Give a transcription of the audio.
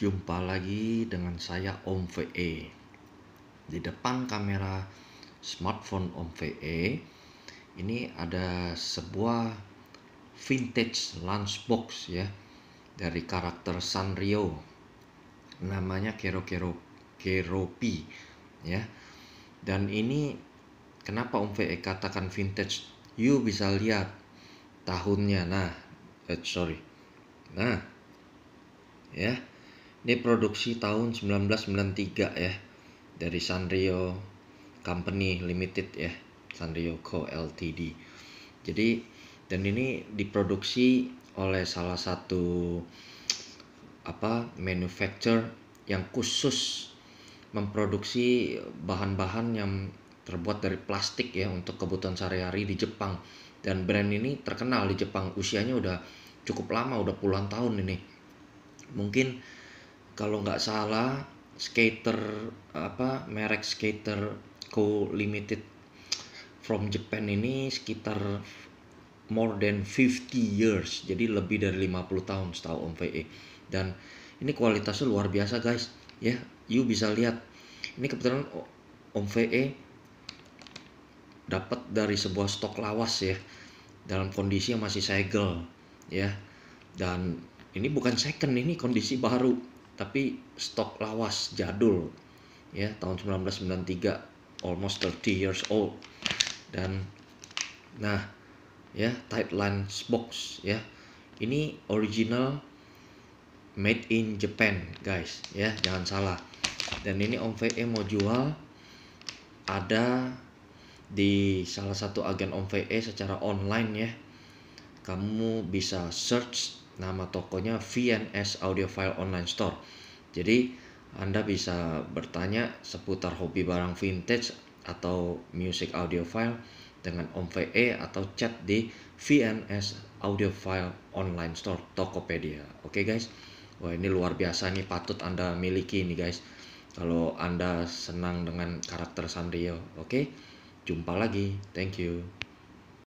Jumpa lagi dengan saya Om VE. Di depan kamera smartphone Om VE ini ada sebuah vintage lunchbox ya dari karakter Sanrio. Namanya Kero Kero Keropi ya. Dan ini kenapa Om VE katakan vintage? You bisa lihat tahunnya. Nah, eh, sorry. Nah, ya ini produksi tahun 1993 ya dari Sanrio Company Limited ya, Sanrio Co Ltd. Jadi dan ini diproduksi oleh salah satu apa manufacturer yang khusus memproduksi bahan-bahan yang terbuat dari plastik ya untuk kebutuhan sehari-hari di Jepang. Dan brand ini terkenal di Jepang, usianya udah cukup lama, udah puluhan tahun ini. Mungkin kalau nggak salah skater apa merek skater Co Limited from Japan ini sekitar more than 50 years jadi lebih dari 50 tahun setahu Om VE dan ini kualitasnya luar biasa guys ya you bisa lihat ini kebetulan Om VE dapat dari sebuah stok lawas ya dalam kondisi yang masih segel ya dan ini bukan second ini kondisi baru tapi stok lawas jadul ya tahun 1993 almost 30 years old dan nah ya Thailand box ya ini original made in Japan guys ya jangan salah dan ini Om VE mau jual ada di salah satu agen Om VE secara online ya kamu bisa search nama tokonya VNS Audiophile Online Store. Jadi Anda bisa bertanya seputar hobi barang vintage atau music audiophile dengan Om VE atau chat di VNS Audiophile Online Store Tokopedia. Oke okay guys, wah ini luar biasa nih patut Anda miliki nih guys. Kalau Anda senang dengan karakter Sanrio, oke? Okay? Jumpa lagi. Thank you.